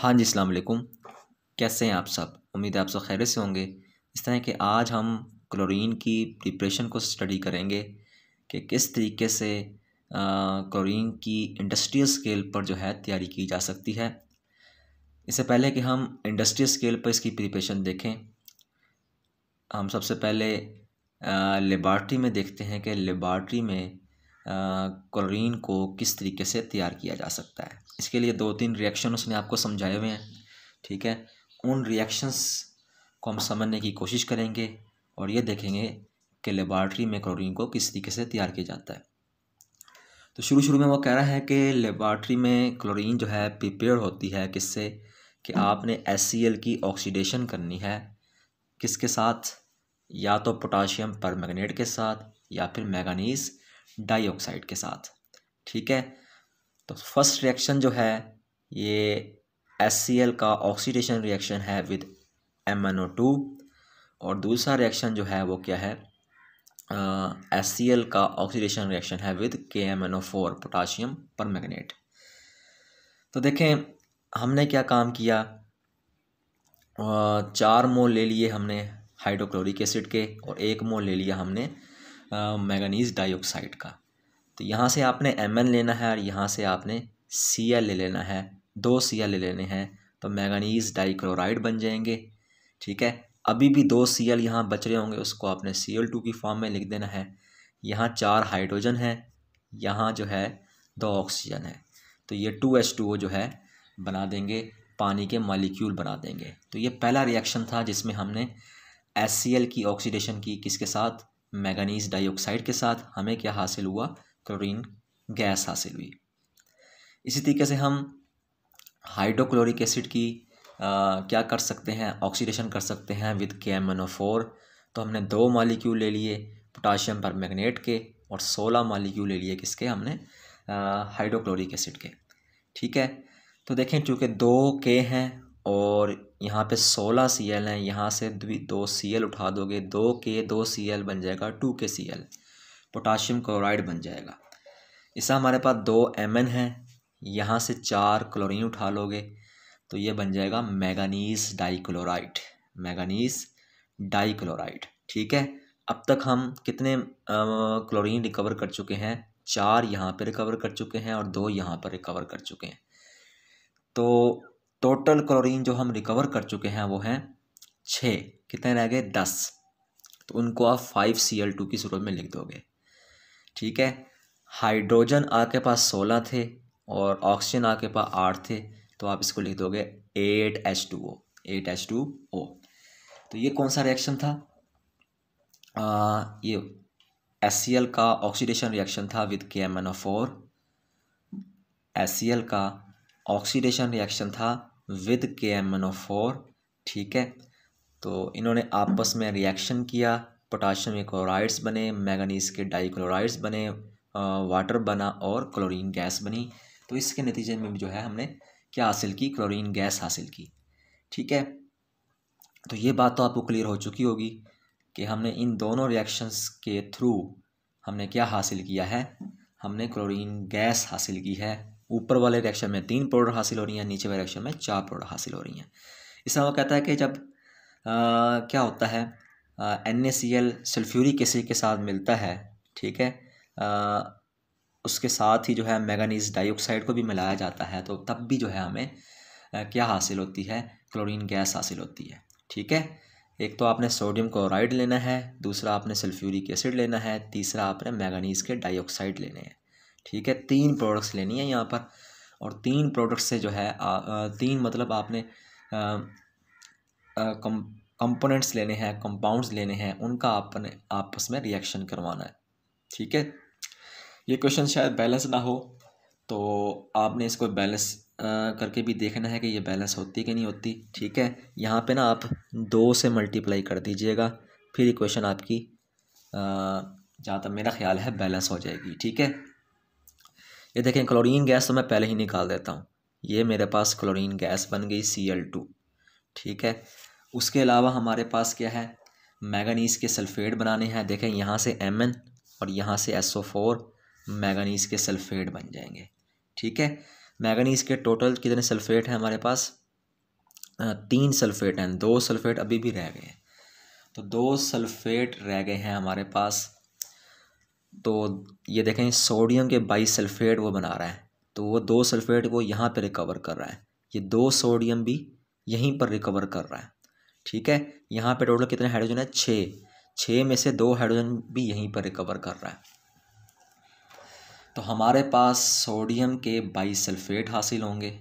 हाँ जी अस्सलाम वालेकुम कैसे हैं आप सब उम्मीद है आप सब खैर से होंगे इस तरह के आज हम क्लोरीन की प्रिपरेशन को स्टडी करेंगे कि किस तरीके से क्लोरीन की इंडस्ट्रियल स्केल पर जो है तैयारी की जा सकती है इससे पहले कि हम इंडस्ट्रियल स्केल पर इसकी प्रिपरेशन देखें हम सबसे पहले लेबार्ट्री में देखते हैं कि लेबार्ट्री में क्लोरीन को किस तरीके से तैयार किया जा सकता है इसके लिए दो तीन रिएक्शन उसने आपको समझाए हुए हैं ठीक है उन रिएक्शंस को हम समझने की कोशिश करेंगे और ये देखेंगे कि लेबॉर्ट्री में क्लोरीन को किस तरीके से तैयार किया जाता है तो शुरू शुरू में वो कह रहा है कि लेबॉर्ट्री में क्लोरीन जो है प्रिपेयर होती है किससे कि आपने एस की ऑक्सीडेशन करनी है किसके साथ या तो पोटाशियम पर के साथ या फिर मैगनीज डाइऑक्साइड के साथ ठीक है तो फर्स्ट रिएक्शन जो है ये एस का ऑक्सीडेशन रिएक्शन है विद एम और दूसरा रिएक्शन जो है वो क्या है एस uh, का ऑक्सीडेशन रिएक्शन है with K M N O four potassium permanganate तो देखें हमने क्या काम किया uh, चार मोल ले लिए हमने हाइड्रोक्लोरिक एसिड के और एक मोल ले लिया हमने मैगनीज डाइऑक्साइड का तो यहाँ से आपने एम लेना है और यहाँ से आपने सी ले लेना है दो सी ले लेने हैं तो मैगनीज डाइक्लोराइड बन जाएंगे ठीक है अभी भी दो सी एल यहाँ बच रहे होंगे उसको आपने सी एल टू की फॉर्म में लिख देना है यहाँ चार हाइड्रोजन है यहाँ जो है दो ऑक्सीजन है तो ये टू एच टू ओ जो है बना देंगे पानी के मालिक्यूल बना देंगे तो ये पहला रिएक्शन था जिसमें हमने एस सी एल की ऑक्सीडेशन की किसके साथ मैगनीज डाइऑक्साइड के साथ हमें क्या हासिल हुआ क्लोरीन गैस हासिल हुई इसी तरीके से हम हाइड्रोक्लोरिक एसिड की आ, क्या कर सकते हैं ऑक्सीडेशन कर सकते हैं with K M N O four तो हमने दो मालिक्यूल ले लिए पोटाशियम पर मैगनेट के और सोलह मालिक्यूल ले लिए किसके हमने हाइड्रोक्लोरिक एसिड के ठीक है तो देखें चूँकि दो के हैं और यहाँ पे सोलह सी एल हैं यहाँ से दो सी एल उठा दोगे दो के दो सी एल बन जाएगा टू के सी एल पोटाशियम क्लोराइड बन जाएगा इसका हमारे पास दो एम एन है यहाँ से चार क्लोरीन उठा लोगे तो ये बन जाएगा क्लोराइड डाईक्लोराइड डाई क्लोराइड ठीक है अब तक हम कितने क्लोरीन रिकवर कर चुके हैं चार यहाँ पर रिकवर कर चुके हैं और दो यहाँ पर रिकवर कर चुके हैं तो टोटल क्लोरीन जो हम रिकवर कर चुके हैं वो हैं छः कितने रह गए दस तो उनको आप फाइव सी एल टू की सूरत में लिख दोगे ठीक है हाइड्रोजन आपके पास सोलह थे और ऑक्सीजन आपके पास आठ थे तो आप इसको लिख दोगे eight H two O eight H two O तो ये कौन सा रिएक्शन था आ, ये एस सी एल का ऑक्सीडेशन रिएक्शन था with K M N O four S C L का ऑक्सीडेशन रिएक्शन था with K M N O four ठीक है तो इन्होंने आपस में रिएक्शन किया पोटाशियम के क्लोराइड्स बने मैगनीज के डाई क्लोराइड्स बने वाटर बना और क्लोरीन गैस बनी तो इसके नतीजे में जो है हमने क्या हासिल की क्लोरीन गैस हासिल की ठीक है तो ये बात तो आपको क्लियर हो चुकी होगी कि हमने इन दोनों रिएक्शंस के थ्रू हमने क्या हासिल किया है हमने क्लोरीन गैस हासिल की है ऊपर वाले रिएक्शन में तीन पाउडर हासिल हो रही हैं नीचे वाले रिएक्शन में चार पाउडर हासिल हो रही हैं इसमें वो कहता है कि जब आ, क्या होता है N A C L sulphuric acid के साथ मिलता है ठीक है आ, उसके साथ ही जो है मैगनीज डाइऑक्साइड को भी मिलाया जाता है तो तब भी जो है हमें आ, क्या हासिल होती है क्लोरीन गैस हासिल होती है ठीक है एक तो आपने सोडियम क्लोराइड लेना है दूसरा आपने सल्फ्यूरिक एसिड लेना है तीसरा आपने मैगनीज के डाइऑक्साइड लेने हैं ठीक है तीन प्रोडक्ट्स लेनी है यहाँ पर और तीन प्रोडक्ट्स से जो है आ, तीन मतलब आपने कम कंपोनेंट्स लेने हैं कंपाउंड्स लेने हैं उनका आपने आपस में रिएक्शन करवाना है ठीक है ये क्वेश्चन शायद बैलेंस ना हो तो आपने इसको बैलेंस करके भी देखना है कि ये बैलेंस होती कि नहीं होती ठीक है यहाँ पे ना आप दो से मल्टीप्लाई कर दीजिएगा फिर ये क्वेश्चन आपकी जहाँ तक मेरा ख्याल है बैलेंस हो जाएगी ठीक है ये देखें क्लोरीन गैस तो मैं पहले ही निकाल देता हूँ ये मेरे पास क्लोरीन गैस बन गई सी एल टू ठीक है उसके अलावा हमारे पास क्या है मैगानीस के सल्फ़ेट बनाने हैं देखें यहाँ से एम एन और यहाँ से एस ओ फोर मैगानीस के सल्फ़ेट बन जाएंगे ठीक है मैगनीज़ के टोटल कितने सल्फ़ेट हैं हमारे पास तीन सल्फ़ेट हैं दो सल्फ़ेट अभी भी रह गए हैं तो दो सल्फ़ेट रह गए हैं हमारे पास तो ये देखें सोडियम के बाई सल्फ़ेट वो बना रहा है तो वो दो सल्फ़ेट वो यहाँ पे रिकवर कर रहा है ये दो सोडियम भी यहीं पर रिकवर कर रहा है ठीक है यहाँ पे टोटल कितने हाइड्रोजन है छः छः में से दो हाइड्रोजन भी यहीं पर रिकवर कर रहा है तो हमारे पास सोडियम के बाईस सल्फेट हासिल होंगे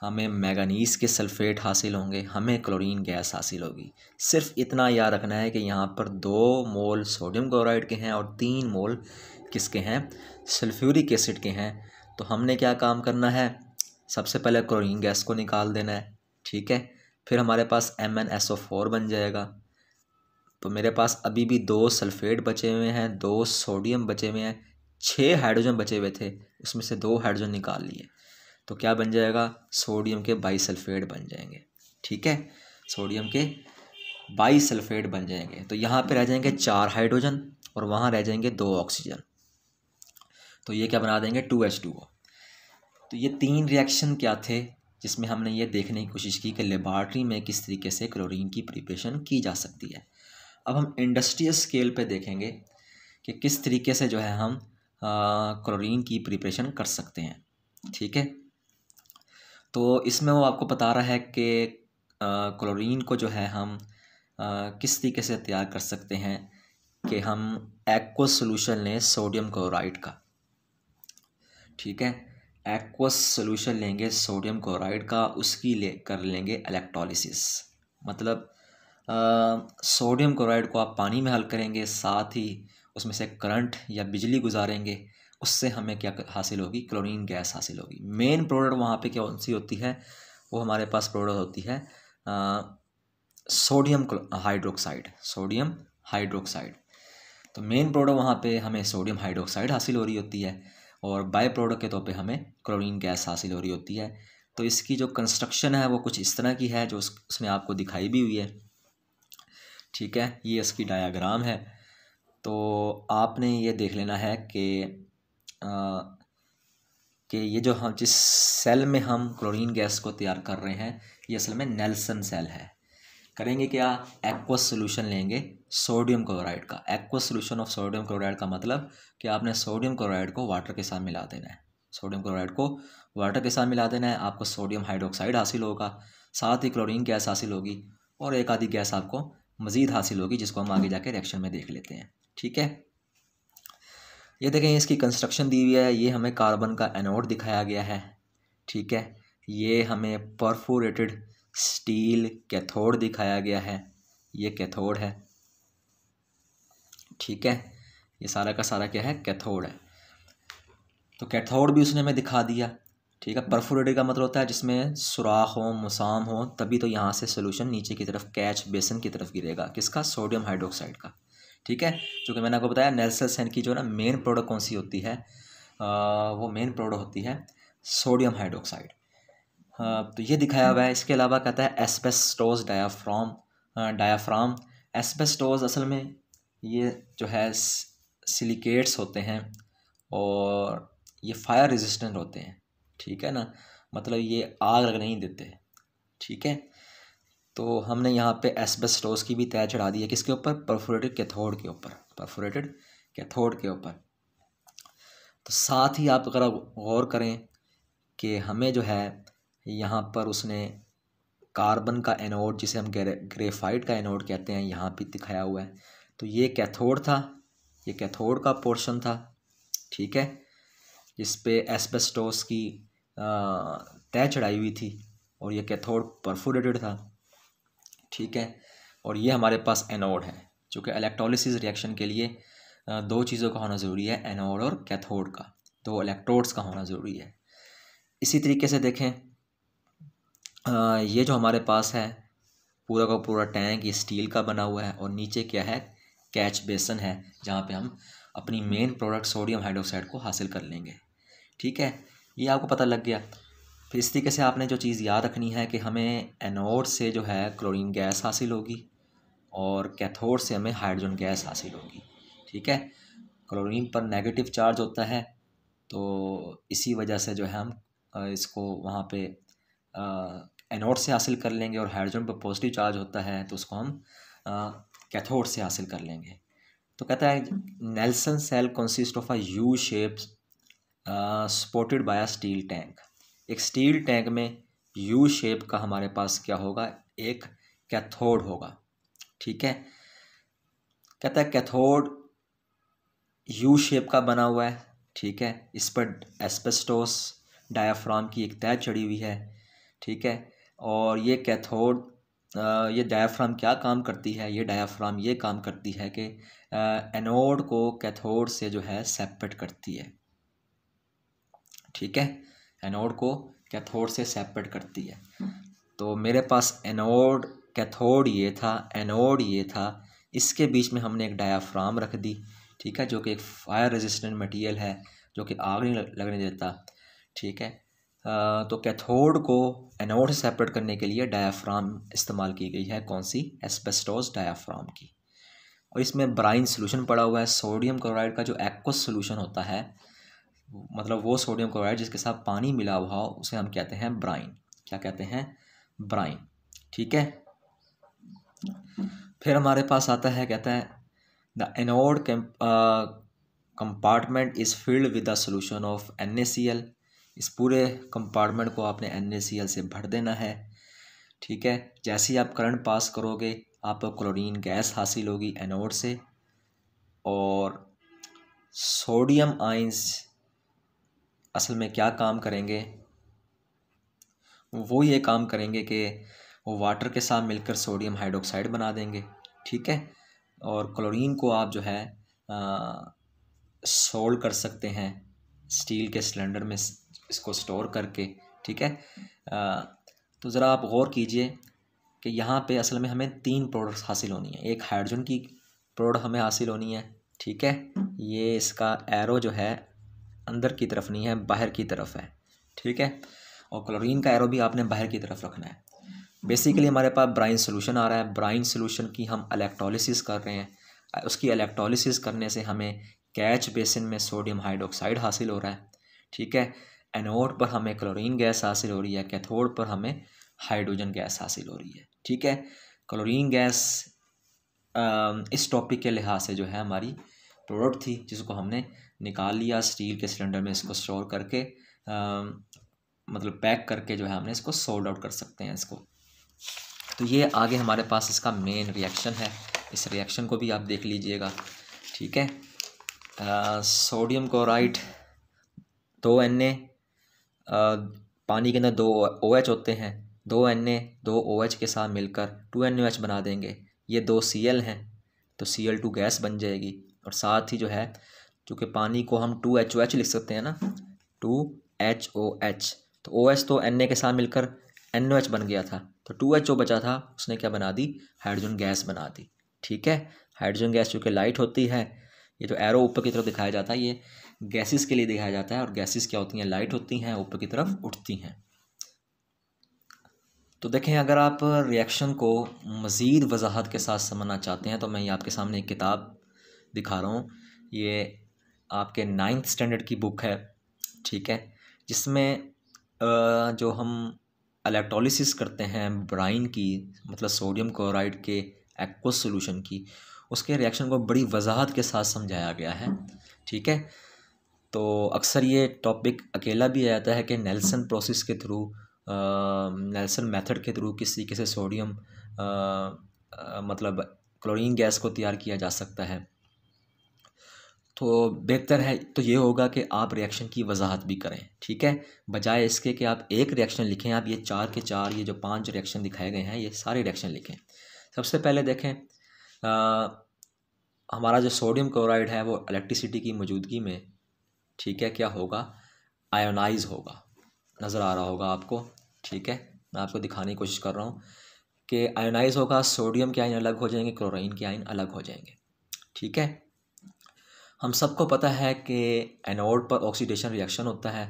हमें मैगनीज के सल्फेट हासिल होंगे हमें क्लोरीन गैस हासिल होगी सिर्फ इतना याद रखना है कि यहाँ पर दो मोल सोडियम क्लोराइड के हैं और तीन मोल किसके हैं सल्फ्यूरिक एसिड के हैं तो हमने क्या काम करना है सबसे पहले क्लोरीन गैस को निकाल देना है ठीक है फिर हमारे पास M N S O four बन जाएगा तो मेरे पास अभी भी दो सल्फेट बचे हुए हैं दो सोडियम बचे हुए हैं छः हाइड्रोजन बचे हुए थे उसमें से दो हाइड्रोजन निकाल लिए तो क्या बन जाएगा सोडियम के बाई सल्फेट बन जाएंगे ठीक है सोडियम के बाई सल्फेट बन जाएंगे तो यहाँ पे रह जाएंगे चार हाइड्रोजन और वहाँ रह जाएंगे दो ऑक्सीजन तो ये क्या बना देंगे टू एच टू ओ तो ये तीन रिएक्शन क्या थे जिसमें हमने ये देखने की कोशिश की कि लेबॉर्ट्री में किस तरीके से क्लोरीन की प्रिपरेशन की जा सकती है अब हम इंडस्ट्रियल स्केल पे देखेंगे कि किस तरीके से जो है हम क्लोरीन की प्रिपरेशन कर सकते हैं ठीक है तो इसमें वो आपको बता रहा है कि क्लोरीन को जो है हम आ, किस तरीके से तैयार कर सकते हैं कि हम एक्व सोल्यूशन लें सोडियम क्लोराइड का ठीक है एक्वस सोल्यूशन लेंगे सोडियम क्लोराइड का उसकी ले कर लेंगे इलेक्ट्रोलिसिस मतलब सोडियम क्लोराइड को आप पानी में हल करेंगे साथ ही उसमें से करंट या बिजली गुजारेंगे उससे हमें क्या हासिल होगी क्लोरीन गैस हासिल होगी मेन प्रोडक्ट वहाँ पे क्या सी होती है वो हमारे पास प्रोडक्ट होती है सोडियम हाइड्रोक्साइड सोडियम हाइड्रोक्साइड तो मेन प्रोडक्ट वहाँ पे हमें सोडियम हाइड्रोक्साइड हासिल हो रही होती है और बाय प्रोडक्ट के तौर पे हमें क्लोरीन गैस हासिल हो रही होती है तो इसकी जो कंस्ट्रक्शन है वो कुछ इस तरह की है जो उसमें आपको दिखाई भी हुई है ठीक है ये इसकी डायाग्राम है तो आपने ये देख लेना है कि कि ये जो हम जिस सेल में हम क्लोरीन गैस को तैयार कर रहे हैं ये असल में नेल्सन सेल है करेंगे क्या एक्वस सोल्यूशन लेंगे सोडियम क्लोराइड का aqueous solution of sodium chloride का मतलब कि आपने सोडियम क्लोराइड को वाटर के साथ मिला देना है सोडियम क्लोराइड को वाटर के साथ मिला देना है आपको सोडियम हाइड्रोक्साइड हासिल होगा साथ ही क्लोरीन गैस हासिल होगी और एक आधी गैस आपको मज़ीद हासिल होगी जिसको हम आगे जाके रिएक्शन में देख लेते हैं ठीक है ये देखें इसकी कंस्ट्रक्शन दी हुई है ये हमें कार्बन का एनोड दिखाया गया है ठीक है ये हमें परफोरेटेड स्टील कैथोड दिखाया गया है ये कैथोड है ठीक है ये सारा का सारा क्या है कैथोड है तो कैथोड भी उसने हमें दिखा दिया ठीक है परफोरेटेड का मतलब होता है जिसमें सुराख हो मुसाम हो तभी तो यहाँ से सोल्यूशन नीचे की तरफ कैच बेसन की तरफ गिरेगा किसका सोडियम हाइड्रोक्साइड का ठीक है चूँकि मैंने आपको बताया नेल्सल सेन की जो ना मेन प्रोडक्ट कौन सी होती है आ, वो मेन प्रोडक्ट होती है सोडियम हाइड्रोक्साइड तो ये दिखाया हुआ है इसके अलावा कहता है एसपेस्टोज डायाफ्राम डायाफ्राम एसपेस्टोज असल में ये जो है सिलिकेट्स होते हैं और ये फायर रेजिस्टेंट होते हैं ठीक है ना मतलब ये आग लग नहीं देते ठीक है तो हमने यहाँ पे एसबेस्टोस की भी तय चढ़ा दी है किसके ऊपर परफोरेटेड कैथोड के ऊपर परफोरेटेड कैथोड के ऊपर तो साथ ही आप अगर गौर करें कि हमें जो है यहाँ पर उसने कार्बन का एनोड जिसे हम ग्रेफाइट का एनोड कहते हैं यहाँ पे दिखाया हुआ है तो ये कैथोड था ये कैथोड का पोर्शन था ठीक है जिस पे एस्बेस्टोस की तय चढ़ाई हुई थी और ये कैथोड परफोरेटेड था ठीक है और ये हमारे पास एनोड है जो कि इलेक्ट्रोलिसिस रिएक्शन के लिए दो चीज़ों का होना ज़रूरी है एनोड और कैथोड का दो इलेक्ट्रोड्स का होना ज़रूरी है इसी तरीके से देखें ये जो हमारे पास है पूरा का पूरा टैंक ये स्टील का बना हुआ है और नीचे क्या है कैच बेसन है जहाँ पे हम अपनी मेन प्रोडक्ट सोडियम हाइड्रोक्साइड को हासिल कर लेंगे ठीक है ये आपको पता लग गया फिर इस तरीके से आपने जो चीज़ याद रखनी है कि हमें एनोड से जो है क्लोरीन गैस हासिल होगी और कैथोड से हमें हाइड्रोजन गैस हासिल होगी ठीक है क्लोरीन पर नेगेटिव चार्ज होता है तो इसी वजह से जो है हम इसको वहाँ पे एनोड से हासिल कर लेंगे और हाइड्रोजन पर पॉजिटिव चार्ज होता है तो उसको हम कैथोड से हासिल कर लेंगे तो कहता है Nelson cell consist of a U shape supported by a steel tank एक स्टील टैंक में यू शेप का हमारे पास क्या होगा एक कैथोड होगा ठीक है कहता है कैथोड यू शेप का बना हुआ है ठीक है इस पर एस्पेस्टोस डायाफ्राम की एक तय चढ़ी हुई है ठीक है और ये कैथोड ये डायाफ्राम क्या काम करती है ये डायाफ्राम ये काम करती है कि एनोड को कैथोड से जो है सेपरेट करती है ठीक है एनोड को कैथोड से सेपरेट करती है हम्म। तो मेरे पास एनोड कैथोड ये था एनोड ये था इसके बीच में हमने एक डायाफ्राम रख दी ठीक है जो कि एक फायर रेजिस्टेंट मटेरियल है जो कि आग नहीं लगने देता ठीक है तो कैथोड को एनोड सेपरेट करने के लिए डायाफ्राम इस्तेमाल की गई है कौन सी एस्पेस्टोस डायाफ्राम की और इसमें ब्राइन सोल्यूशन पड़ा हुआ है सोडियम क्लोराइड का जो एक्वस सोल्यूशन होता है मतलब वो सोडियम क्लोराइड जिसके साथ पानी मिला हुआ हो उसे हम कहते हैं ब्राइन क्या कहते हैं ब्राइन ठीक है फिर हमारे पास आता है कहता है the anode compartment is filled with the solution of N A C L इस पूरे कंपार्टमेंट को आपने एन से भर देना है ठीक है जैसे ही आप करंट पास करोगे आपको क्लोरीन गैस हासिल होगी एनोड से और सोडियम आइंस असल में क्या काम करेंगे वो ये काम करेंगे कि वो वाटर के साथ मिलकर सोडियम हाइड्रोक्साइड बना देंगे ठीक है और क्लोरीन को आप जो है सोल्ड कर सकते हैं स्टील के सिलेंडर में इसको स्टोर करके ठीक है आ, तो ज़रा आप गौर कीजिए कि यहाँ पे असल में हमें तीन प्रोडक्ट्स हासिल होनी है एक हाइड्रोजन की प्रोडक्ट हमें हासिल होनी है ठीक है ये इसका एरो जो है अंदर की तरफ नहीं है बाहर की तरफ है ठीक है और क्लोरीन का एरो भी आपने बाहर की तरफ रखना है बेसिकली हमारे पास ब्राइन सोल्यूशन आ रहा है ब्राइन सोल्यूशन की हम इलेक्ट्रोलिसिस कर रहे हैं उसकी अलेक्ट्रोलिस करने से हमें कैच बेसिन में सोडियम हाइड्रोक्साइड हासिल हो रहा है ठीक है एनोड पर हमें क्लोरीन गैस हासिल हो रही है कैथोड पर हमें हाइड्रोजन गैस हासिल हो रही है ठीक है क्लोरीन गैस इस टॉपिक के लिहाज से जो है हमारी प्रोडक्ट थी जिसको हमने निकाल लिया स्टील के सिलेंडर में इसको स्टोर करके आ, मतलब पैक करके जो है हमने इसको सोल्ड आउट कर सकते हैं इसको तो ये आगे हमारे पास इसका मेन रिएक्शन है इस रिएक्शन को भी आप देख लीजिएगा ठीक है सोडियम क्लोराइड दो एन ए पानी के अंदर दो ओ एच होते हैं दो एन ए दो ओ एच के साथ मिलकर टू एन ओ एच बना देंगे ये दो सी एल हैं तो सी एल टू गैस बन जाएगी और साथ ही जो है चूँकि पानी को हम टू एच ओ एच लिख सकते हैं ना टू एच ओ एच तो ओ एच तो एन ए के साथ मिलकर एन ओ एच बन गया था तो टू एच ओ बचा था उसने क्या बना दी हाइड्रोजन गैस बना दी ठीक है हाइड्रोजन गैस चूँकि लाइट होती है ये जो तो एरो ऊपर की तरफ दिखाया जाता है ये गैसेस के लिए दिखाया जाता है और गैसेस क्या होती हैं लाइट होती हैं ऊपर की तरफ उठती हैं तो देखें अगर आप रिएक्शन को मज़ीद वजाहत के साथ समझना चाहते हैं तो मैं ये आपके सामने एक किताब दिखा रहा हूँ ये आपके नाइन्थ स्टैंडर्ड की बुक है ठीक है जिसमें जो हम इलेक्ट्रोलिस करते हैं ब्राइन की मतलब सोडियम क्लोराइड के एक्व सोल्यूशन की उसके रिएक्शन को बड़ी वजाहत के साथ समझाया गया है ठीक है तो अक्सर ये टॉपिक अकेला भी आ जाता है कि नेल्सन प्रोसेस के थ्रू नेल्सन मेथड के थ्रू किस तरीके से सोडियम मतलब क्लोरीन गैस को तैयार किया जा सकता है तो बेहतर है तो ये होगा कि आप रिएक्शन की वजाहत भी करें ठीक है बजाय इसके कि आप एक रिएक्शन लिखें आप ये चार के चार ये जो पांच रिएक्शन दिखाए गए हैं ये सारे रिएक्शन लिखें सबसे पहले देखें हमारा जो सोडियम क्लोराइड है वो इलेक्ट्रिसिटी की मौजूदगी में ठीक है क्या होगा आयोनाइज होगा नज़र आ रहा होगा आपको ठीक है मैं आपको दिखाने की कोशिश कर रहा हूँ कि आयोनाइज होगा सोडियम के आयन अलग हो जाएंगे क्लोराइन के आयन अलग हो जाएंगे ठीक है हम सबको पता है कि एनोड पर ऑक्सीडेशन रिएक्शन होता है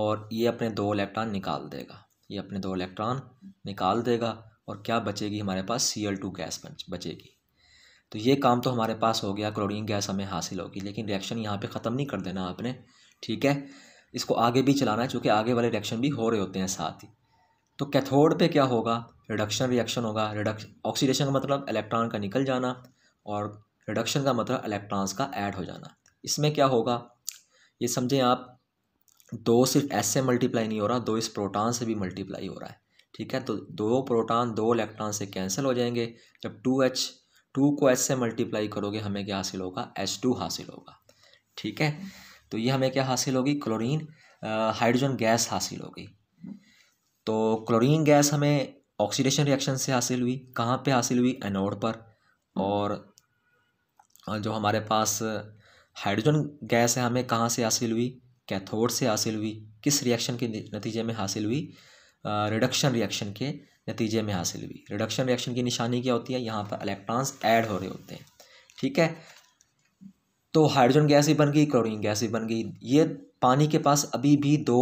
और ये अपने दो इलेक्ट्रॉन निकाल देगा ये अपने दो इलेक्ट्रॉन निकाल देगा और क्या बचेगी हमारे पास सी एल टू गैस बचेगी तो ये काम तो हमारे पास हो गया क्लोरीन गैस हमें हासिल होगी लेकिन रिएक्शन यहाँ पे ख़त्म नहीं कर देना आपने ठीक है इसको आगे भी चलाना है चूँकि आगे वाले रिएक्शन भी हो रहे होते हैं साथ ही तो कैथोड पे क्या होगा रिडक्शन रिएक्शन होगा रिडक्शन ऑक्सीडेशन का मतलब इलेक्ट्रॉन का निकल जाना और रिडक्शन का मतलब इलेक्ट्रॉन्स का ऐड हो जाना इसमें क्या होगा ये समझें आप दो सिर्फ एस से मल्टीप्लाई नहीं हो रहा दो इस प्रोटॉन से भी मल्टीप्लाई हो रहा है ठीक है तो दो प्रोटॉन दो इलेक्ट्रॉन से कैंसिल हो जाएंगे जब टू एच टू को एस से मल्टीप्लाई करोगे हमें क्या हासिल होगा एस टू हासिल होगा ठीक है तो ये हमें क्या हासिल होगी क्लोरीन हाइड्रोजन गैस हासिल होगी तो क्लोरीन गैस हमें ऑक्सीडेशन रिएक्शन से हासिल हुई कहाँ पे हासिल हुई एनोड पर और जो हमारे पास हाइड्रोजन गैस है हमें कहाँ से हासिल हुई कैथोड से हासिल हुई किस रिएक्शन के नतीजे में हासिल हुई रिडक्शन रिएक्शन के नतीजे में हासिल हुई रिडक्शन रिएक्शन की निशानी क्या होती है यहाँ पर इलेक्ट्रॉन्स ऐड हो रहे होते हैं ठीक है तो हाइड्रोजन गैस भी बन गई क्लोरीन गैस भी बन गई ये पानी के पास अभी भी दो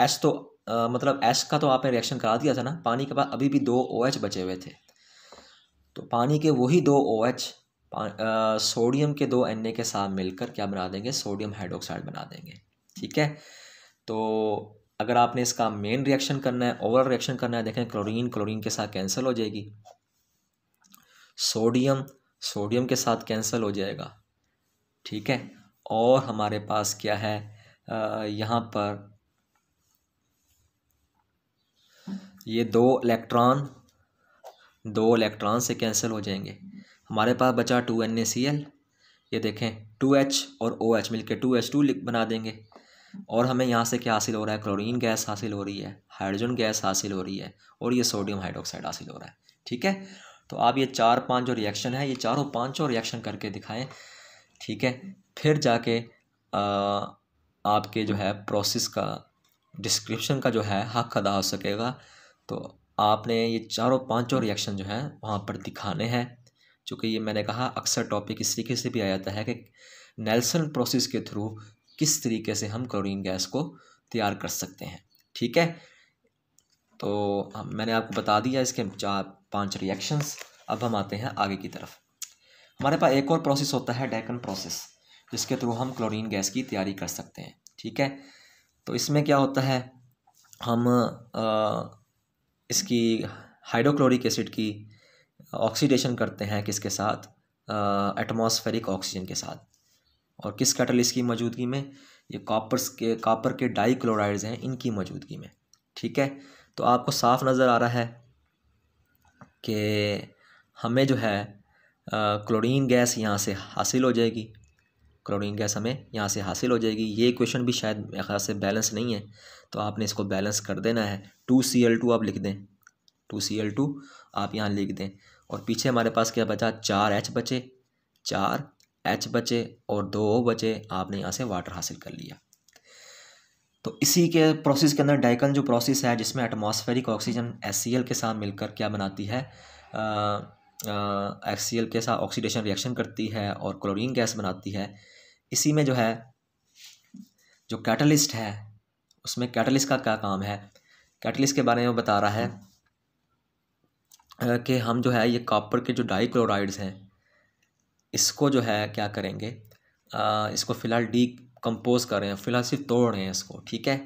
एस तो आ, मतलब एस का तो आपने रिएक्शन करा दिया था ना पानी के पास अभी भी दो ओ OH बचे हुए थे तो पानी के वही दो ओ OH, सोडियम के दो एन के साथ मिलकर क्या बना देंगे सोडियम हाइड्रोक्साइड बना देंगे ठीक है तो अगर आपने इसका मेन रिएक्शन करना है ओवरऑल रिएक्शन करना है देखें क्लोरीन क्लोरीन के साथ कैंसिल हो जाएगी सोडियम सोडियम के साथ कैंसिल हो जाएगा ठीक है और हमारे पास क्या है यहाँ पर ये दो इलेक्ट्रॉन दो इलेक्ट्रॉन से कैंसिल हो जाएंगे हमारे पास बचा two N A C L ये देखें टू एच और ओ एच मिलकर टू एच टू बना देंगे और हमें यहाँ से क्या हासिल हो रहा है क्लोरीन गैस हासिल हो रही है हाइड्रोजन गैस हासिल हो रही है और ये सोडियम हाइड्रोक्साइड हासिल हो रहा है ठीक है तो आप ये चार पांच जो रिएक्शन है ये चारों पांचों रिएक्शन करके दिखाएं ठीक है फिर जाके आ, आपके जो है प्रोसेस का डिस्क्रिप्शन का जो है हक अदा हो सकेगा तो आपने ये चारों पांचों रिएक्शन जो है वहाँ पर दिखाने हैं चूँकि ये मैंने कहा अक्सर टॉपिक इस तरीके से भी आ जाता है कि नेल्सन प्रोसेस के थ्रू किस तरीके से हम क्लोरीन गैस को तैयार कर सकते हैं ठीक है तो मैंने आपको बता दिया इसके चार पांच रिएक्शंस अब हम आते हैं आगे की तरफ हमारे पास एक और प्रोसेस होता है डैकन प्रोसेस जिसके थ्रू हम क्लोरीन गैस की तैयारी कर सकते हैं ठीक है तो इसमें क्या होता है हम आ, इसकी हाइड्रोक्लोरिक एसिड की ऑक्सीडेशन करते हैं किसके साथ एटमॉस्फेरिक ऑक्सीजन के साथ और किस कैटलिस्ट की मौजूदगी में ये कॉपर्स के कॉपर के डाई क्लोराइड्स हैं इनकी मौजूदगी में ठीक है तो आपको साफ नज़र आ रहा है कि हमें जो है क्लोरीन गैस यहाँ से हासिल हो जाएगी क्लोरीन गैस हमें यहाँ से हासिल हो जाएगी ये क्वेश्चन भी शायद मेरे ख्याल से बैलेंस नहीं है तो आपने इसको बैलेंस कर देना है टू सी एल टू आप लिख दें टू सी एल टू आप यहाँ लिख दें और पीछे हमारे पास क्या बचा चार एच बचे चार एच बचे और दो ओ बचे आपने यहाँ से वाटर हासिल कर लिया तो इसी के प्रोसेस के अंदर डाइकन जो प्रोसेस है जिसमें एटमॉस्फेरिक ऑक्सीजन एस के साथ मिलकर क्या बनाती है एक्स के साथ ऑक्सीडेशन रिएक्शन करती है और क्लोरीन गैस बनाती है इसी में जो है जो कैटलिस्ट है उसमें कैटलिस्ट का क्या काम है कैटलिस्ट के बारे में बता रहा है कि हम जो है ये कॉपर के जो डाई क्लोराइड्स हैं इसको जो है क्या करेंगे आ, इसको फ़िलहाल डी कम्पोज कर रहे हैं फ़िलहाल सिर्फ तोड़ रहे हैं इसको ठीक है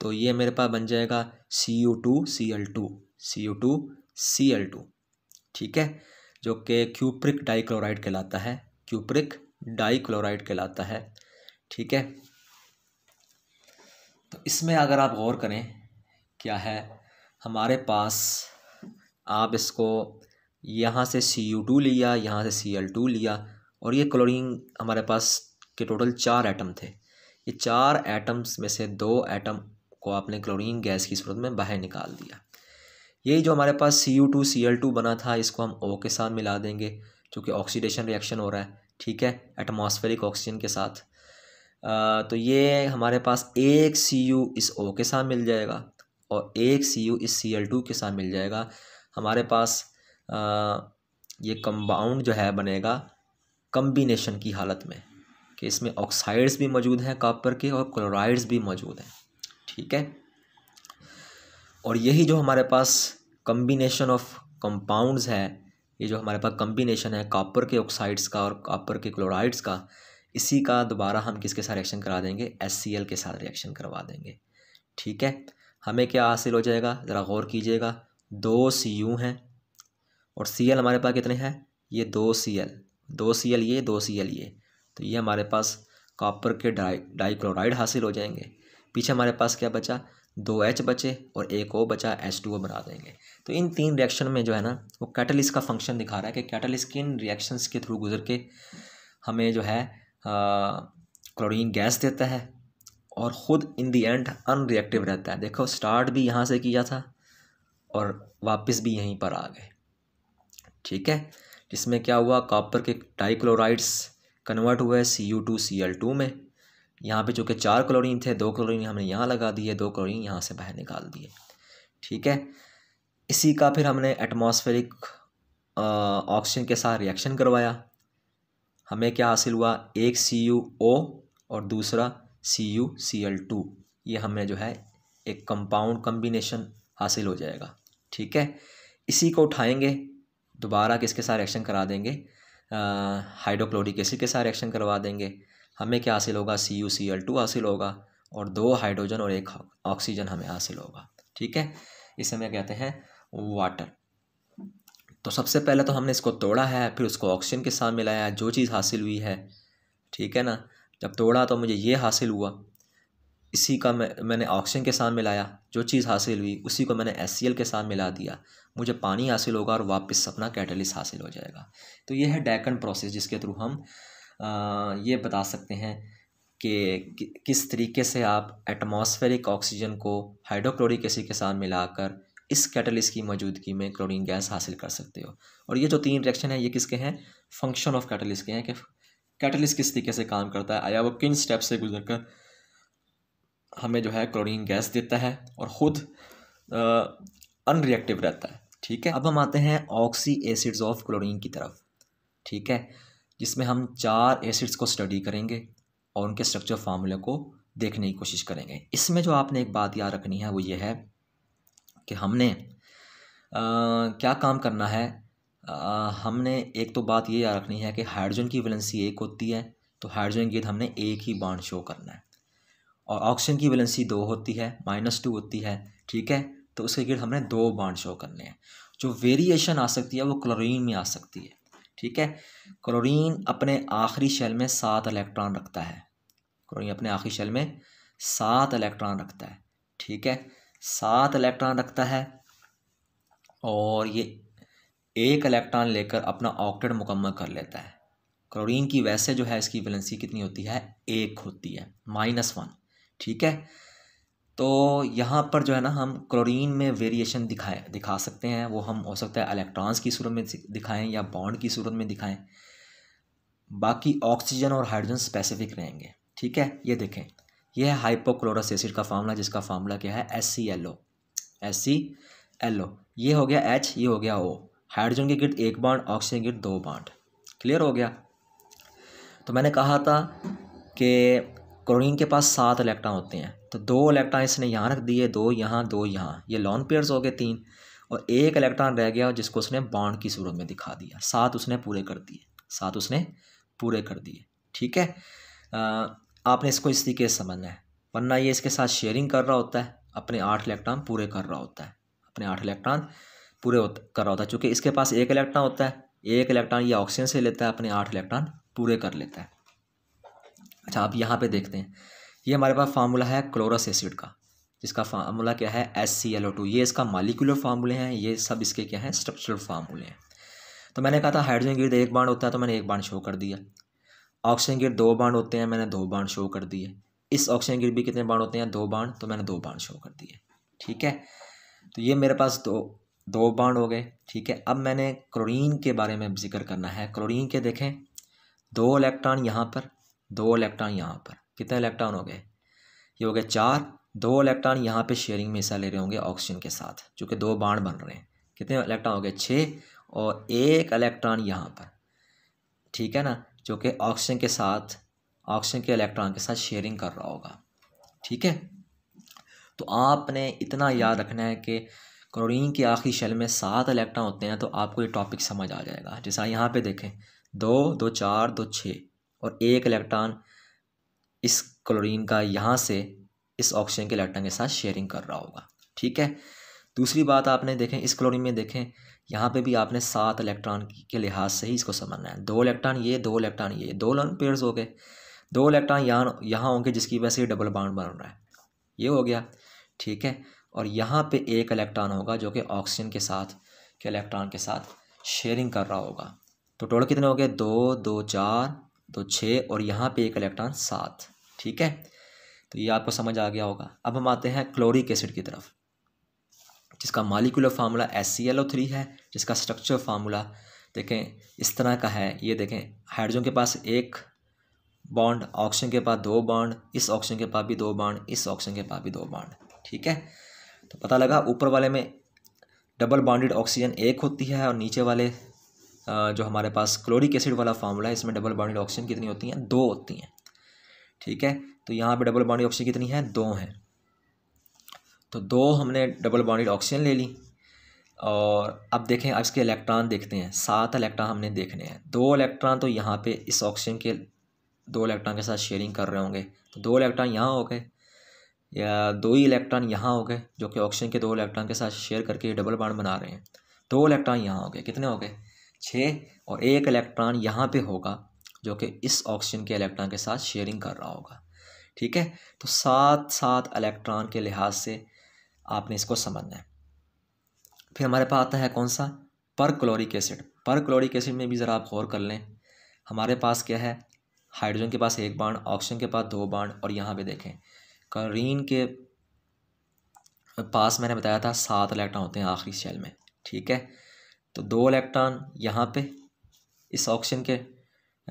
तो ये मेरे पास बन जाएगा C U two C L two C U two C L two ठीक है जो कि क्यूप्रिक डाइक्लोराइड कहलाता है क्यूप्रिक डाइक्लोराइड कहलाता है ठीक है तो इसमें अगर आप गौर करें क्या है हमारे पास आप इसको यहाँ से सी यू टू लिया यहाँ से सी एल टू लिया और ये क्लोरीन हमारे पास के टोटल चार एटम थे ये चार एटम्स में से दो एटम को आपने क्लोरीन गैस की सूरत में बाहर निकाल दिया यही जो हमारे पास C U two C L two बना था इसको हम ओ के साथ मिला देंगे क्योंकि ऑक्सीडेशन रिएक्शन हो रहा है ठीक है एटमॉस्फेरिक ऑक्सीजन के साथ आ, तो ये हमारे पास एक सी यू इस ओ के साथ मिल जाएगा और एक सी यू इस सी एल टू के साथ मिल जाएगा हमारे पास ये कंपाउंड जो है बनेगा कम्बिनेशन की हालत में कि इसमें ऑक्साइड्स भी मौजूद हैं कापर के और क्लोराइड्स भी मौजूद हैं ठीक है और यही जो हमारे पास कम्बिनेशन ऑफ कंपाउंड्स है ये जो हमारे पास कम्बिनेशन है कॉपर के ऑक्साइड्स का और कापर के क्लोराइड्स का इसी का दोबारा हम किसके साथ रिएक्शन करा देंगे एस के साथ रिएक्शन करवा देंगे ठीक है हमें क्या हासिल हो जाएगा ज़रा गौर कीजिएगा दो सी यू हैं और सी एल हमारे पास कितने हैं ये दो सी एल दो सी एल ये दो सी एल ये तो ये हमारे पास कॉपर के डाई डाईक्लोराइड हासिल हो जाएंगे पीछे हमारे पास क्या बचा दो एच बचे और एक ओ बचा एच टू ओ बना देंगे तो इन तीन रिएक्शन में जो है ना वो कैटलिस्ट का फंक्शन दिखा रहा है कि कैटलिस्ट किन रिएक्शंस के थ्रू गुजर के हमें जो है क्लोरीन गैस देता है और ख़ुद इन दी एंड अनरिएक्टिव रहता है देखो स्टार्ट भी यहाँ से किया था और वापस भी यहीं पर आ गए ठीक है जिसमें क्या हुआ कॉपर के डाइक्लोराइड्स कन्वर्ट हुए C U two C L two में यहाँ पे चूँकि चार क्लोरीन थे दो क्लोरीन हमने यहाँ लगा दिए दो क्लोरीन यहाँ से बाहर निकाल दिए ठीक है इसी का फिर हमने एटमॉस्फेरिक ऑक्सीजन के साथ रिएक्शन करवाया हमें क्या हासिल हुआ एक सी यू ओ और दूसरा C U C L two ये हमें जो है एक कंपाउंड कम्बिनेशन हासिल हो जाएगा ठीक है इसी को उठाएंगे दोबारा किसके साथ रिएक्शन करा देंगे हाइड्रोक्लोरिक एसिड के साथ रिएक्शन करवा देंगे हमें क्या हासिल होगा C U C L two हासिल होगा और दो हाइड्रोजन और एक ऑक्सीजन हमें हासिल होगा ठीक है इसे हमें कहते हैं वाटर तो सबसे पहले तो हमने इसको तोड़ा है फिर उसको ऑक्सीजन के साथ मिलाया जो चीज़ हासिल हुई है ठीक है ना जब तोड़ा तो मुझे ये हासिल हुआ इसी का मैं मैंने ऑक्सीजन के साथ मिलाया जो चीज़ हासिल हुई उसी को मैंने एस के साथ मिला दिया मुझे पानी हासिल होगा और वापस अपना कैटलिस हासिल हो जाएगा तो ये है डैकन प्रोसेस जिसके थ्रू हम ये बता सकते हैं कि किस तरीके से आप एटमॉस्फेरिक ऑक्सीजन को हाइड्रोक्लोरिक एसिड के साथ मिलाकर इस कैटलिस्ट की मौजूदगी में क्लोरीन गैस हासिल कर सकते हो और ये जो तीन रिएक्शन है ये किसके हैं फंक्शन ऑफ कैटलिस्ट के हैं कि कैटलिस्ट किस तरीके से काम करता है आया वो किन स्टेप से गुजर कर हमें जो है क्लोरीन गैस देता है और ख़ुद अनरिएक्टिव रहता है ठीक है अब हम आते हैं ऑक्सी एसिड्स ऑफ क्लोरीन की तरफ ठीक है जिसमें हम चार एसिड्स को स्टडी करेंगे और उनके स्ट्रक्चर फार्मूले को देखने की कोशिश करेंगे इसमें जो आपने एक बात याद रखनी है वो ये है कि हमने आ, क्या काम करना है आ, हमने एक तो बात ये याद रखनी है कि हाइड्रोजन की वैलेंसी एक होती है तो हाइड्रोजन की हमने एक ही बाड शो करना है और ऑक्सीजन की वैलेंसी दो होती है माइनस टू होती है ठीक है तो उसके गिर हमने दो बाड शो करने हैं जो वेरिएशन आ सकती है वो क्लोरीन में आ सकती है ठीक है क्लोरीन अपने आखिरी शेल में सात इलेक्ट्रॉन रखता है क्लोरीन अपने आखिरी शेल में सात इलेक्ट्रॉन रखता है ठीक है सात इलेक्ट्रॉन रखता है और ये एक इलेक्ट्रॉन लेकर अपना ऑक्टेट मुकम्मल कर लेता है क्लोरीन की वैसे जो है इसकी वैलेंसी कितनी होती है एक होती है माइनस वन ठीक है तो यहाँ पर जो है ना हम क्लोरीन में वेरिएशन दिखाएँ दिखा सकते हैं वो हम हो सकता है इलेक्ट्रॉन्स की सूरत में दिखाएं या बॉन्ड की सूरत में दिखाएं बाकी ऑक्सीजन और हाइड्रोजन स्पेसिफिक रहेंगे ठीक है ये देखें यह है हाइपोक्लोरस एसिड का फार्मूला जिसका फार्मूला क्या है S C L O S C L O ये हो गया एच ये हो गया ओ हाइड्रोजन के गिर्द एक बाड ऑक्सीजन गिर्द दो बाड क्लियर हो गया तो मैंने कहा था कि क्लोरीन के पास सात इलेक्ट्रॉन होते हैं तो दो इलेक्ट्रॉन इसने यहाँ रख दिए दो यहाँ दो यहाँ ये लॉन पेयर्स हो गए तीन और एक इलेक्ट्रॉन रह गया जिसको उसने बॉन्ड की सूरत में दिखा दिया सात उसने पूरे कर दिए सात उसने पूरे कर दिए ठीक है आ, आपने इसको इस तरीके से समझना है वरना ये इसके साथ शेयरिंग कर रहा होता है अपने आठ इलेक्ट्रॉन पूरे कर रहा होता है अपने आठ इलेक्ट्रॉन पूरे कर रहा होता है चूँकि इसके पास एक इलेक्ट्रॉन होता है एक इलेक्ट्रॉन ये ऑक्सीजन से लेता है अपने आठ इलेक्ट्रॉन पूरे कर लेता है अच्छा आप यहाँ पे देखते हैं ये हमारे पास फार्मूला है क्लोरस एसिड का जिसका फार्मूला क्या है S C L O two ये इसका मालिकुलर फार्मूले हैं ये सब इसके क्या हैं स्ट्रक्चरल फार्मूले हैं तो मैंने कहा था हाइड्रोजन गिरद एक बाड होता है तो मैंने एक बाड शो कर दिया ऑक्सीजन गिर्द दो बाड होते हैं मैंने दो बाड शो कर दिए इस ऑक्सीजन गिर्द भी कितने बाड होते हैं दो बाड तो मैंने दो बाड शो कर दिए ठीक है तो ये मेरे पास दो दो बाड हो गए ठीक है अब मैंने क्लोरीन के बारे में जिक्र करना है क्लोरीन के देखें दो इलेक्ट्रॉन यहाँ पर दो इलेक्ट्रॉन यहाँ पर कितने इलेक्ट्रॉन हो गए ये हो गए चार दो इलेक्ट्रॉन यहाँ पे शेयरिंग में हिस्सा ले रहे होंगे ऑक्सीजन के साथ जो कि दो बाढ़ बन रहे हैं कितने इलेक्ट्रॉन हो गए छः और एक इलेक्ट्रॉन यहाँ पर ठीक है ना जो कि ऑक्सीजन के साथ ऑक्सीजन के इलेक्ट्रॉन के साथ शेयरिंग कर रहा होगा ठीक है तो आपने इतना याद रखना है कि क्लोरीन की आखिरी शेल में सात इलेक्ट्रॉन होते हैं तो आपको ये टॉपिक समझ आ जाएगा जैसा यहाँ पे देखें दो दो चार दो छः और एक इलेक्ट्रॉन इस क्लोरीन का यहाँ से इस ऑक्सीजन के इलेक्ट्रॉन के साथ शेयरिंग कर रहा होगा ठीक है दूसरी बात आपने देखें इस क्लोरीन में देखें यहाँ पे भी आपने सात इलेक्ट्रॉन के लिहाज से ही इसको समझना है दो इलेक्ट्रॉन ये दो इलेक्ट्रॉन ये दो पेयर्स हो गए दो इलेक्ट्रॉन यहाँ यहाँ होंगे जिसकी वजह से डबल बाउंड बन रहा है ये हो गया ठीक है और यहाँ पे एक इलेक्ट्रॉन होगा जो कि ऑक्सीजन के साथ के इलेक्ट्रॉन के साथ शेयरिंग कर रहा होगा तो टोटल कितने हो गए दो दो चार दो छः और यहाँ पर एक इलेक्ट्रॉन सात ठीक है तो ये आपको समझ आ गया होगा अब हम आते हैं क्लोरिक एसिड की तरफ जिसका molecular formula S C L O three है जिसका स्ट्रक्चर फार्मूला देखें इस तरह का है ये देखें हाइड्रोजन के पास एक बॉन्ड ऑक्सीजन के पास दो बॉन्ड इस ऑक्सीजन के पास भी दो बॉन्ड इस ऑक्सीजन के पास भी दो बॉन्ड ठीक है तो पता लगा ऊपर वाले में डबल बॉन्डेड ऑक्सीजन एक होती है और नीचे वाले जो हमारे पास क्लोरिक एसिड वाला फार्मूला है इसमें डबल बॉन्डेड ऑक्सीजन कितनी होती हैं दो होती हैं ठीक है तो यहाँ पे डबल बाउंडेड ऑक्सीजन कितनी है दो हैं तो दो हमने डबल बाउंडेड ऑक्सीजन ले ली और अब देखें अब इसके इलेक्ट्रॉन देखते हैं सात इलेक्ट्रॉन हमने देखने हैं दो इलेक्ट्रॉन तो यहाँ पे इस ऑक्सीजन के दो इलेक्ट्रॉन के साथ शेयरिंग कर रहे होंगे तो दो इलेक्ट्रॉन यहाँ हो गए या दो ही इलेक्ट्रॉन यहाँ हो गए जो कि ऑक्सीजन के दो इलेक्ट्रॉन के साथ शेयर करके डबल बॉन्ड बना रहे हैं दो इलेक्ट्रॉन यहाँ हो गए कितने हो गए छः और एक इलेक्ट्रॉन यहाँ पे होगा जो कि इस ऑक्सीजन के इलेक्ट्रॉन के साथ शेयरिंग कर रहा होगा ठीक है तो सात सात इलेक्ट्रॉन के लिहाज से आपने इसको समझना है फिर हमारे पास आता है कौन सा perchloric acid perchloric acid में भी ज़रा आप गौर कर लें हमारे पास क्या है हाइड्रोजन के पास एक बाण ऑक्सीजन के पास दो बाण और यहाँ पे देखें करीन के पास मैंने बताया था सात इलेक्ट्रॉन होते हैं आखिरी शेल में ठीक है तो दो इलेक्ट्रॉन यहाँ पे इस ऑक्सीजन के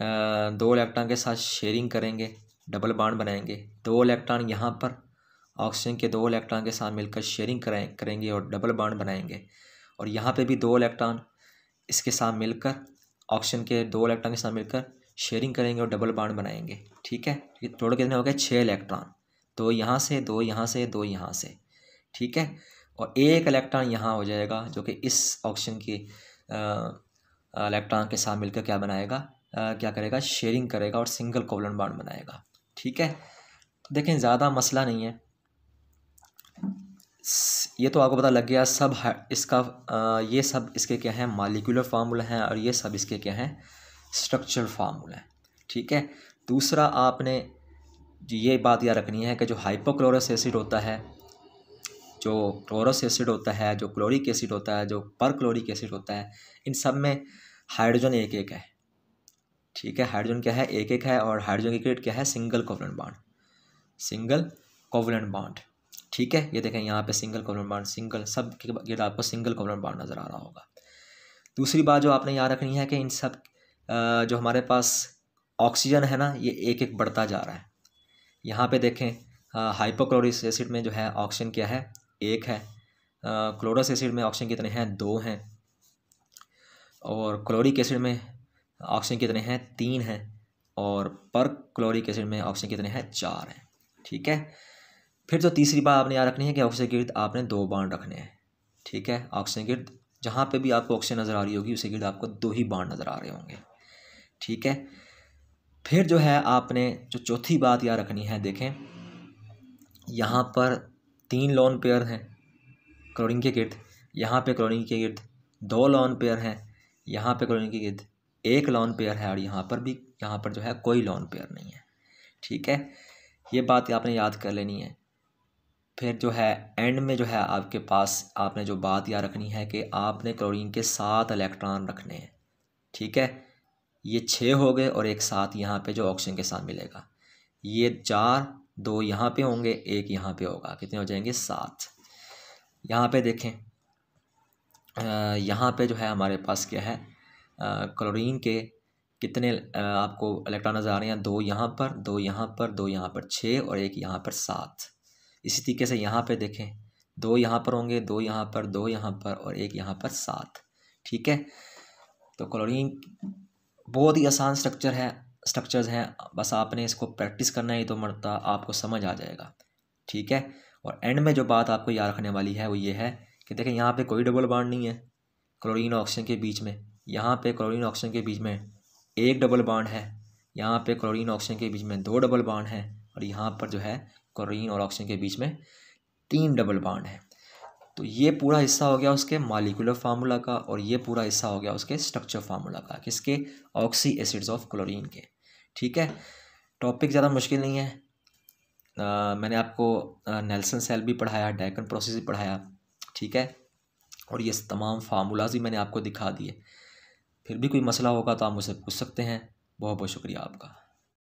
दो इलेक्ट्रॉन के साथ शेयरिंग करेंगे डबल बाड बनाएंगे दो इलेक्ट्रॉन यहाँ पर ऑक्सीजन के दो इलेक्ट्रॉन के साथ मिलकर शेयरिंग कराएं करेंगे और डबल बाड बनाएंगे और यहाँ पे भी दो इलेक्ट्रॉन इसके साथ मिलकर ऑक्सीजन के दो इलेक्ट्रॉन के साथ मिलकर शेयरिंग करेंगे और डबल बाड बनाएंगे ठीक है ये टोटल कितने हो गए छः इलेक्ट्रॉन दो यहाँ से दो यहाँ से दो यहाँ से ठीक है और एक इलेक्ट्रॉन यहाँ हो जाएगा जो कि इस ऑक्सीजन के इलेक्ट्रॉन के साथ मिलकर क्या बनाएगा आ, क्या करेगा शेयरिंग करेगा और सिंगल कोवलन बॉन्ड बनाएगा ठीक है तो देखें ज़्यादा मसला नहीं है ये तो आपको पता लग गया सब इसका आ, ये सब इसके क्या हैं मालिकुलर फार्मूला हैं और ये सब इसके क्या हैं स्ट्रक्चरल फार्मूला हैं ठीक है दूसरा आपने ये बात याद रखनी है कि जो हाइपोक्लोरस एसिड होता है जो क्लोरस एसिड होता है जो क्लोरिक एसिड होता है जो पर क्लोरिक एसिड होता है इन सब में हाइड्रोजन एक एक है ठीक है हाइड्रोजन क्या है एक एक है और हाइड्रोजन की क्रिएट क्या है single covalent bond single covalent bond ठीक है ये देखें यहाँ पे सिंगल कोवलन बाड सिंगल सब के आपको सिंगल कोवलन बाड नज़र आ रहा होगा दूसरी बात जो आपने याद रखनी है कि इन सब जो हमारे पास ऑक्सीजन है ना ये एक एक बढ़ता जा रहा है यहाँ पे देखें हाइपोक्लोरिस एसिड में जो है ऑक्सीजन क्या है एक है क्लोरस एसिड में ऑक्सीजन कितने हैं दो हैं और क्लोरिक एसिड में ऑक्सीजन कितने हैं तीन हैं और पर क्लोरिक एसिड में ऑक्सीजन कितने हैं चार हैं ठीक है फिर जो तो तीसरी बात आपने याद रखनी है कि ऑक्सीजन गिर्द आपने दो बाड रखने हैं ठीक है ऑक्सीजन गिर्द जहाँ पे भी आपको ऑक्सीजन नज़र आ रही होगी उसे गिर्द आपको दो ही बाड नज़र आ रहे होंगे ठीक है फिर जो है आपने जो चौथी बात याद रखनी है देखें यहाँ पर तीन लॉन पेयर हैं क्लोरिन के गिर्द यहाँ पे क्लोरिन के गिर्द दो लॉन पेयर हैं यहाँ पे क्लोरिन के गिर्द एक लॉन पेयर है और यहाँ पर भी यहाँ पर जो है कोई लॉन पेयर नहीं है ठीक है ये बात आपने याद कर लेनी है फिर जो है एंड में जो है आपके पास आपने जो बात याद रखनी है कि आपने क्लोरीन के सात इलेक्ट्रॉन रखने हैं ठीक है ये छः हो गए और एक साथ यहाँ पे जो ऑक्सीजन के साथ मिलेगा ये चार दो यहाँ पे होंगे एक यहाँ पे होगा कितने हो जाएंगे सात यहाँ पे देखें यहाँ पे जो है हमारे पास क्या है क्लोरीन के कितने आपको इलेक्ट्रॉन नज़र आ रहे हैं दो यहाँ पर दो यहाँ पर दो यहाँ पर छः और एक यहाँ पर सात इसी तरीके से यहाँ पे देखें दो यहाँ पर होंगे दो यहाँ पर दो यहाँ पर और एक यहाँ पर सात ठीक है तो क्लोरीन बहुत ही आसान स्ट्रक्चर है स्ट्रक्चर्स हैं बस आपने इसको प्रैक्टिस करना ही तो मरता आपको समझ आ जाएगा ठीक है और एंड में जो बात आपको याद रखने वाली है वो ये है कि देखें यहाँ पे कोई डबल बाड नहीं है क्लोरीन और ऑक्सीजन के बीच में यहाँ पे क्लोरीन ऑक्सीजन के बीच में एक डबल बाड है यहाँ पे क्लोरीन ऑक्सीजन के बीच में दो डबल बाड है और यहाँ पर जो है क्लोरीन और ऑक्सीजन के बीच में तीन डबल बाड है तो ये पूरा हिस्सा हो गया उसके मालिकुलर फार्मूला का और ये पूरा हिस्सा हो गया उसके स्ट्रक्चर फार्मूला का किसके ऑक्सी एसिड्स ऑफ क्लोरीन के ठीक है टॉपिक ज़्यादा मुश्किल नहीं है आ, मैंने आपको नेल्सन सेल भी पढ़ाया डायकन प्रोसेस भी पढ़ाया ठीक है और ये तमाम फार्मूलाज भी मैंने आपको दिखा दिए फिर भी कोई मसला होगा तो आप मुझसे पूछ सकते हैं बहुत बहुत शुक्रिया आपका